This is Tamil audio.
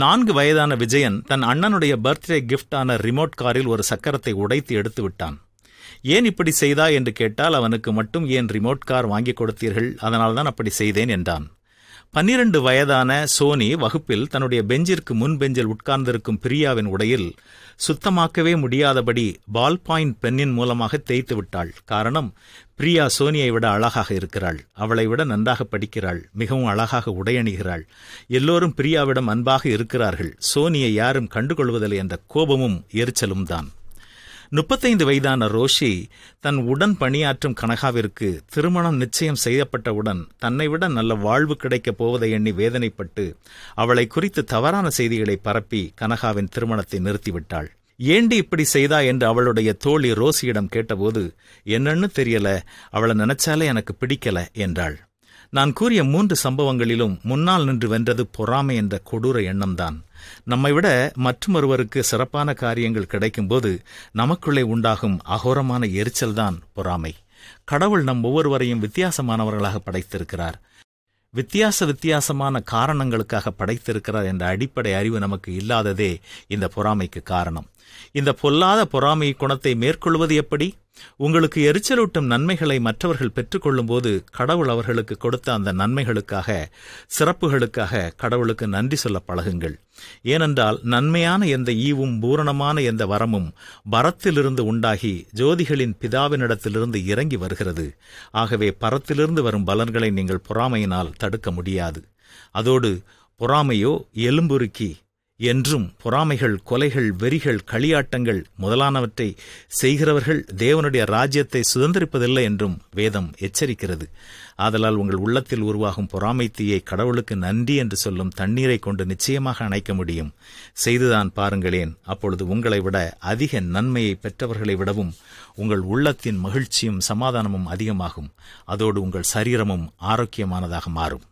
நான்கு வயதான விஜயன் தன் அண்ணனுடைய பர்த்டே கிஃப்டான ரிமோட் காரில் ஒரு சக்கரத்தை உடைத்து எடுத்து விட்டான் ஏன் இப்படி செய்தா என்று கேட்டால் அவனுக்கு மட்டும் ஏன் ரிமோட் கார் வாங்கி கொடுத்தீர்கள் அதனால்தான் அப்படி செய்தேன் என்றான் பன்னிரண்டு வயதான சோனி வகுப்பில் தன்னுடைய பெஞ்சிற்கு முன் பெஞ்சில் உட்கார்ந்திருக்கும் பிரியாவின் உடையில் சுத்தமாக்கவே முடியாதபடி பால் பாயிண்ட் பெண்ணின் மூலமாக தேய்த்து விட்டாள் காரணம் பிரியா சோனியை விட அழகாக இருக்கிறாள் அவளை விட நன்றாக படிக்கிறாள் மிகவும் அழகாக உடையணிகிறாள் எல்லோரும் பிரியாவிடம் அன்பாக இருக்கிறார்கள் சோனியை யாரும் கண்டுகொள்வதில்லை என்ற கோபமும் எரிச்சலும் தான் முப்பத்தைந்து வயதான ரோஷி தன் உடன் பணியாற்றும் கனகாவிற்கு திருமணம் நிச்சயம் செய்யப்பட்டவுடன் தன்னை விட நல்ல வாழ்வு கிடைக்கப் போவதை எண்ணி வேதனைப்பட்டு அவளை குறித்து தவறான செய்திகளை பரப்பி கனகாவின் திருமணத்தை நிறுத்திவிட்டாள் ஏண்டி இப்படி செய்தா என்று அவளுடைய தோழி ரோசியிடம் கேட்டபோது என்னன்னு தெரியல அவளை நினைச்சாலே எனக்கு பிடிக்கல என்றாள் நான் கூறிய மூன்று சம்பவங்களிலும் முன்னால் நின்று வென்றது பொறாமை என்ற கொடூர எண்ணம்தான் நம்மை விட மற்றொருவருக்கு சிறப்பான காரியங்கள் கிடைக்கும்போது நமக்குள்ளே உண்டாகும் அகோரமான எரிச்சல்தான் பொறாமை கடவுள் நம் ஒவ்வொருவரையும் வித்தியாசமானவர்களாக படைத்திருக்கிறார் வித்தியாச வித்தியாசமான காரணங்களுக்காக படைத்திருக்கிறார் என்ற அடிப்படை அறிவு நமக்கு இல்லாததே இந்த பொறாமைக்கு காரணம் இந்த பொல்லாத பொறாமை குணத்தை மேற்கொள்வது எப்படி உங்களுக்கு எரிச்சலூட்டும் நன்மைகளை மற்றவர்கள் பெற்றுக்கொள்ளும்போது கடவுள் அவர்களுக்கு கொடுத்த அந்த நன்மைகளுக்காக சிறப்புகளுக்காக கடவுளுக்கு நன்றி சொல்ல பழகுங்கள் ஏனென்றால் நன்மையான எந்த ஈவும் பூரணமான எந்த வரமும் பரத்திலிருந்து உண்டாகி ஜோதிகளின் பிதாவினிடத்திலிருந்து இறங்கி வருகிறது ஆகவே பரத்திலிருந்து வரும் பலன்களை நீங்கள் பொறாமையினால் தடுக்க முடியாது அதோடு பொறாமையோ எலும்புருக்கி என்றும் பொறாமைகள் கொலைகள் வெறிகள் களியாட்டங்கள் முதலானவற்றை செய்கிறவர்கள் தேவனுடைய ராஜ்யத்தை சுதந்திரிப்பதில்லை என்றும் வேதம் எச்சரிக்கிறது ஆதலால் உங்கள் உள்ளத்தில் உருவாகும் பொறாமை தீயை கடவுளுக்கு நன்றி என்று சொல்லும் தண்ணீரை கொண்டு நிச்சயமாக அணைக்க முடியும் செய்துதான் பாருங்களேன் அப்பொழுது உங்களை விட அதிக நன்மையை பெற்றவர்களை விடவும் உங்கள் உள்ளத்தின் மகிழ்ச்சியும் சமாதானமும் அதிகமாகும் அதோடு உங்கள் சரீரமும் ஆரோக்கியமானதாக மாறும்